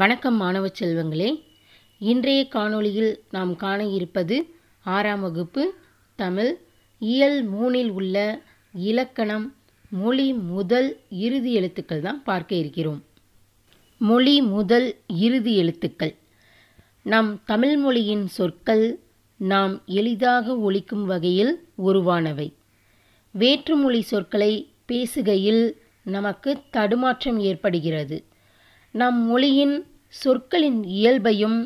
வணக்கம் மாணவ செல்வங்களே இன்றைய காணொளியில் நாம் காண இருப்பது ஆறாம் வகுப்பு தமிழ் இயல் மூணில் உள்ள இலக்கணம் மொழி முதல் இறுதி எழுத்துக்கள் தான் பார்க்க இருக்கிறோம் மொழி முதல் இறுதி எழுத்துக்கள் நம் தமிழ் மொழியின் சொற்கள் நாம் எளிதாக ஒழிக்கும் வகையில் உருவானவை வேற்றுமொழி சொற்களை பேசுகையில் நமக்கு தடுமாற்றம் ஏற்படுகிறது நம் மொழியின் சொற்களின் இயல்பையும்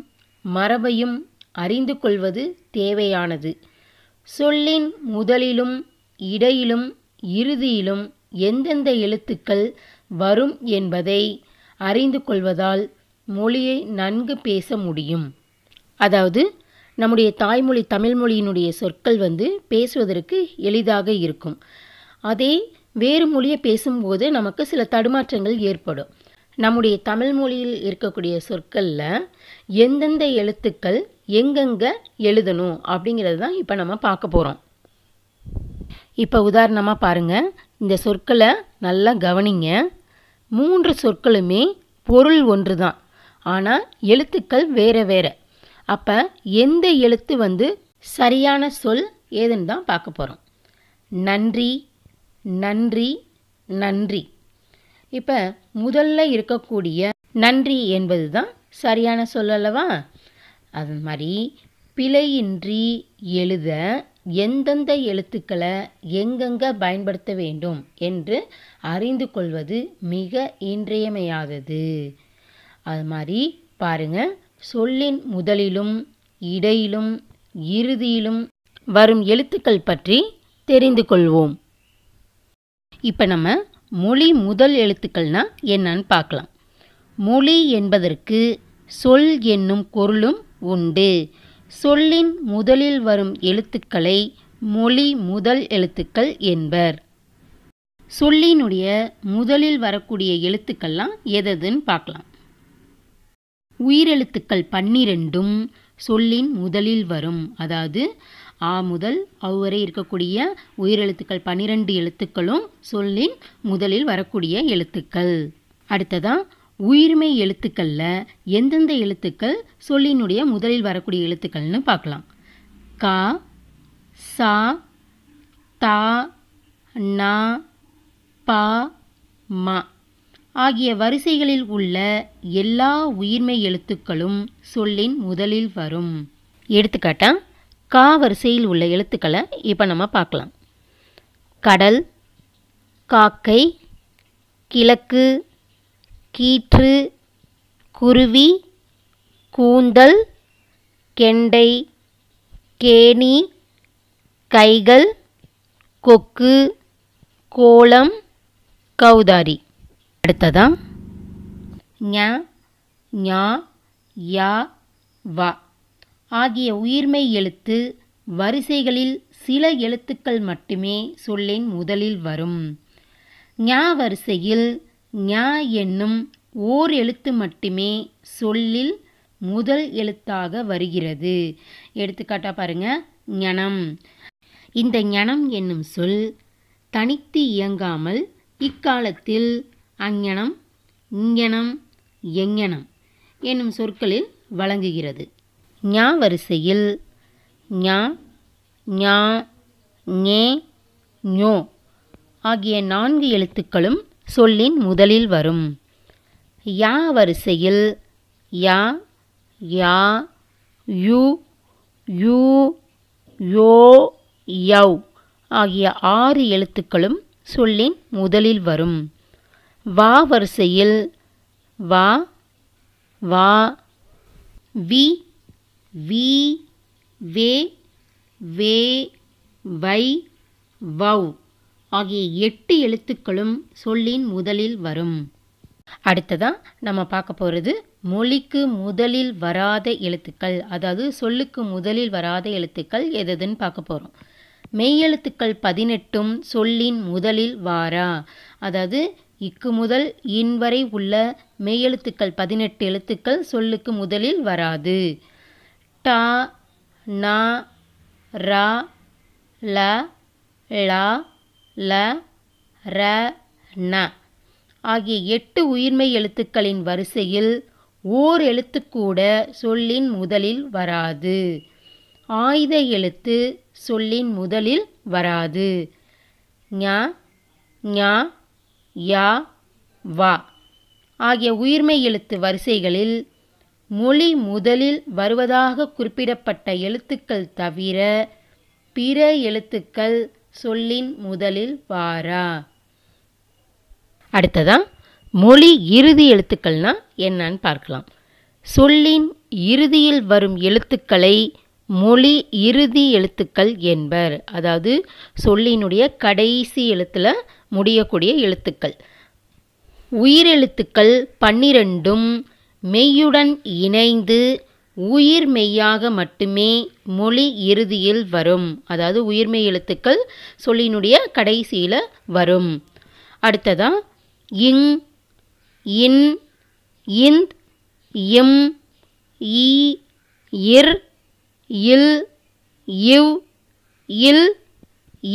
மரபையும் அறிந்து கொள்வது தேவையானது சொல்லின் முதலிலும் இடையிலும் இறுதியிலும் எந்தெந்த எழுத்துக்கள் வரும் என்பதை அறிந்து கொள்வதால் மொழியை நன்கு பேச முடியும் அதாவது நம்முடைய தாய்மொழி தமிழ்மொழியினுடைய சொற்கள் வந்து பேசுவதற்கு எளிதாக இருக்கும் அதே வேறு மொழியை பேசும்போது நமக்கு சில தடுமாற்றங்கள் ஏற்படும் நம்முடைய தமிழ் மொழியில் இருக்கக்கூடிய சொற்களில் எந்தெந்த எழுத்துக்கள் எங்கெங்கே எழுதணும் அப்படிங்கிறது தான் இப்போ நம்ம பார்க்க போகிறோம் இப்போ உதாரணமாக பாருங்கள் இந்த சொற்களை நல்லா கவனிங்க மூன்று சொற்களுமே பொருள் ஒன்று தான் ஆனால் எழுத்துக்கள் வேறு வேறு அப்போ எந்த எழுத்து வந்து சரியான சொல் ஏதுன்னு தான் பார்க்க போகிறோம் நன்றி நன்றி நன்றி இப்போ முதல்ல இருக்கக்கூடிய நன்றி என்பது தான் சரியான சொல்லல்லவா அது மாதிரி பிழையின்றி எழுத எந்தெந்த எழுத்துக்களை எங்கெங்கே பயன்படுத்த வேண்டும் என்று அறிந்து கொள்வது மிக இன்றியமையாதது அது மாதிரி பாருங்கள் சொல்லின் முதலிலும் இடையிலும் இறுதியிலும் வரும் எழுத்துக்கள் பற்றி தெரிந்து கொள்வோம் இப்போ நம்ம மொழி முதல் எழுத்துக்கள்னா என்னன்னு பார்க்கலாம் மொழி என்பதற்கு சொல் என்னும் பொருளும் உண்டு சொல்லின் முதலில் வரும் எழுத்துக்களை மொழி முதல் எழுத்துக்கள் என்பர் சொல்லினுடைய முதலில் வரக்கூடிய எழுத்துக்கள்லாம் எதுன்னு பார்க்கலாம் உயிரெழுத்துக்கள் பன்னிரெண்டும் சொல்லின் முதலில் வரும் அதாவது ஆ முதல் அவ்வரை இருக்கக்கூடிய உயிரெழுத்துக்கள் பன்னிரெண்டு எழுத்துக்களும் சொல்லின் முதலில் வரக்கூடிய எழுத்துக்கள் அடுத்ததாக உயிர்மை எழுத்துக்களில் எந்தெந்த எழுத்துக்கள் சொல்லினுடைய முதலில் வரக்கூடிய எழுத்துக்கள்னு பார்க்கலாம் கா சா தா நா பா மா ஆகிய வரிசைகளில் உள்ள எல்லா உயிர்மை எழுத்துக்களும் சொல்லின் முதலில் வரும் எடுத்துக்காட்டாக கா வரிசையில் உள்ள எழுத்துக்களை இப்போ நம்ம பார்க்கலாம் கடல் காக்கை கிழக்கு கீற்று குருவி கூந்தல் கெண்டை கேணி கைகள் கொக்கு கோலம் கௌதாரி அடுத்ததா ஞ ஞா யா வா ஆகிய உயிர்மை எழுத்து வரிசைகளில் சில எழுத்துக்கள் மட்டுமே சொல்லின் முதலில் வரும் ஞா வரிசையில் ஞா என்னும் ஓர் எழுத்து மட்டுமே சொல்லில் முதல் எழுத்தாக வருகிறது எடுத்துக்காட்டாக பாருங்க ஞனம் இந்த ஞனம் என்னும் சொல் தனித்து இயங்காமல் இக்காலத்தில் அஞ்ஞனம் இங்கனம் எங்ஞனம் என்னும் சொற்களில் வழங்குகிறது ஞா வரிசையில் ஞா ஞா ஞே ஞோ ஆகிய நான்கு எழுத்துக்களும் சொல்லின் முதலில் வரும் யா வரிசையில் யா யா யு யு யோ யவ் ஆகிய ஆறு எழுத்துக்களும் சொல்லின் முதலில் வரும் வா வரிசையில் வா வா வி வி வே வே வை வௌ ஆகிய எட்டு எழுத்துக்களும் சொல்லின் முதலில் வரும் அடுத்ததான் நம்ம பார்க்க போகிறது மொழிக்கு முதலில் வராத எழுத்துக்கள் அதாவது சொல்லுக்கு முதலில் வராத எழுத்துக்கள் எதுன்னு பார்க்க போகிறோம் மெய்யெழுத்துக்கள் பதினெட்டும் சொல்லின் முதலில் வாரா அதாவது இக்கு முதல் இன் வரை உள்ள மெய்யெழுத்துக்கள் பதினெட்டு எழுத்துக்கள் சொல்லுக்கு முதலில் வராது டா நா ரா ல ளா ல ர ந ஆகிய எட்டு உயிர்மெய் எழுத்துக்களின் வரிசையில் ஓர் எழுத்துக்கூட சொல்லின் முதலில் வராது ஆயுத எழுத்து சொல்லின் முதலில் வராது ஞா யா வா ஆகிய உயிர்மெய் எழுத்து வரிசைகளில் மொழி முதலில் வருவதாக குறிப்பிடப்பட்ட எழுத்துக்கள் தவிர பிற எழுத்துக்கள் சொல்லின் முதலில் வாரா அடுத்ததான் மொழி இறுதி எழுத்துக்கள்னா என்னன்னு பார்க்கலாம் சொல்லின் இறுதியில் வரும் எழுத்துக்களை மொழி இறுதி எழுத்துக்கள் என்பர் அதாவது சொல்லினுடைய கடைசி எழுத்தில் முடியக்கூடிய எழுத்துக்கள் உயிரெழுத்துக்கள் பன்னிரெண்டும் மெய்யுடன் இணைந்து உயிர் மெய்யாக மட்டுமே மொழி இறுதியில் வரும் அதாவது உயிர்மெய் எழுத்துக்கள் சொல்லினுடைய கடைசியில் வரும் அடுத்ததாக இங் இன் இந்த் இம் இர் இல் இவ் இல்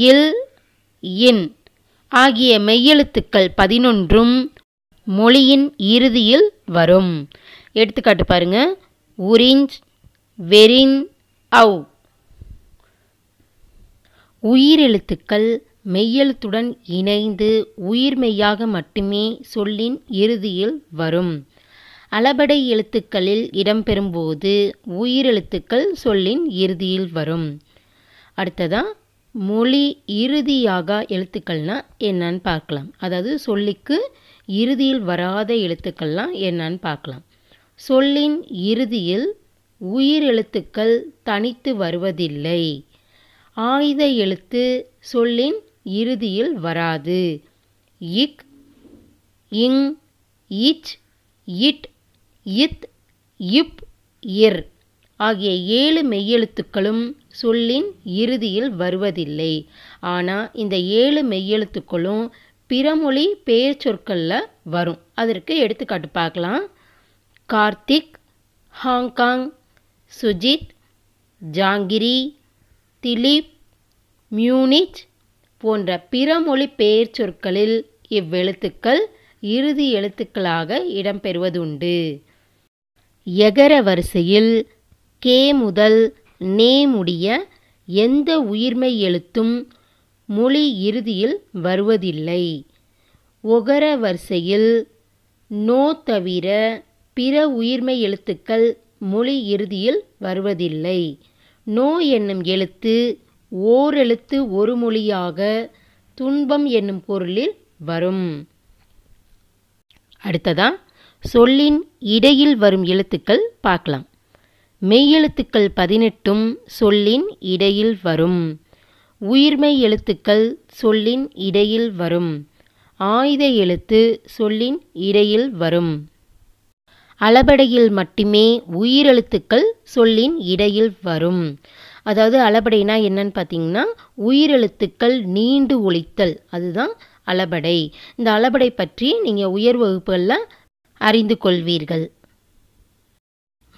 இல் இன் ஆகிய மெய்யெழுத்துக்கள் பதினொன்றும் மொழியின் இறுதியில் வரும் எடுத்துக்காட்டு பாருங்க உரிஞ்ச் வெரின் உயிர் உயிரெழுத்துக்கள் மெய்யெழுத்துடன் இணைந்து உயிர்மெய்யாக மட்டுமே சொல்லின் இறுதியில் வரும் அளபடை எழுத்துக்களில் இடம்பெறும்போது உயிரெழுத்துக்கள் சொல்லின் இறுதியில் வரும் அடுத்ததான் மொழி இறுதியாக எழுத்துக்கள்னால் என்னன்னு பார்க்கலாம் அதாவது சொல்லிக்கு இறுதியில் வராத எழுத்துக்கள்லாம் என்னன்னு பார்க்கலாம் சொல்லின் இறுதியில் உயிர் எழுத்துக்கள் தனித்து வருவதில்லை ஆயுத எழுத்து சொல்லின் இறுதியில் வராது இக் இங் இச் இட் இத் இப் இர் ஆகிய ஏழு மெய்யெழுத்துக்களும் சொல்லின் இறுதியில் வருவதில்லை ஆனால் இந்த ஏழு மெய்யெழுத்துக்களும் பிறமொழி பெயர்ச்சொற்களில் சொற்களில் வரும் அதற்கு எடுத்துக்காட்டு பார்க்கலாம் கார்த்திக் ஹாங்காங் சுஜித் ஜாங்கிரி திலீப் மியூனிச் போன்ற பிறமொழி பெயர் சொற்களில் இவ்வெழுத்துக்கள் இறுதி எழுத்துக்களாக இடம்பெறுவதுண்டு எகர வரிசையில் கே முதல் நே முடிய எந்த உயிர்மை எழுத்தும் மொழி இறுதியில் வருவதில்லை. ஒகர வரிசையில் நோ தவிர பிற உயிர்மை எழுத்துக்கள் மொழி இறுதியில் வருவதில்லை. நோ என்னும் எழுத்து ஓரெழுத்து ஒரு மொழியாக துன்பம் என்னும் பொருளில் வரும். அடுத்ததான் சொல்லின் இடையில் வரும் எழுத்துக்கள் பார்க்கலாம். மெய்யெழுத்துக்கள் பதினெட்டும் சொல்லின் இடையில் வரும் உயிர்மெய் எழுத்துக்கள் சொல்லின் இடையில் வரும் ஆயுத எழுத்து சொல்லின் இடையில் வரும் அளபடையில் மட்டுமே உயிரெழுத்துக்கள் சொல்லின் இடையில் வரும் அதாவது அளபடைனா என்னன்னு பார்த்தீங்கன்னா உயிரெழுத்துக்கள் நீண்டு ஒழித்தல் அதுதான் அளபடை இந்த அளபடை பற்றி நீங்கள் உயர் வகுப்புகளில் அறிந்து கொள்வீர்கள்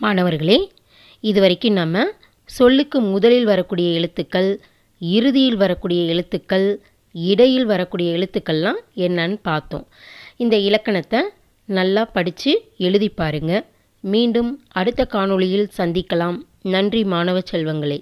மாணவர்களே இது வரைக்கும் நம்ம சொல்லுக்கு முதலில் வரக்கூடிய எழுத்துக்கள் இறுதியில் வரக்கூடிய எழுத்துக்கள் இடையில் வரக்கூடிய எழுத்துக்கள்லாம் என்னன்னு பார்த்தோம் இந்த இலக்கணத்தை நல்லா படித்து எழுதி பாருங்கள் மீண்டும் அடுத்த காணொளியில் சந்திக்கலாம் நன்றி மாணவ செல்வங்களே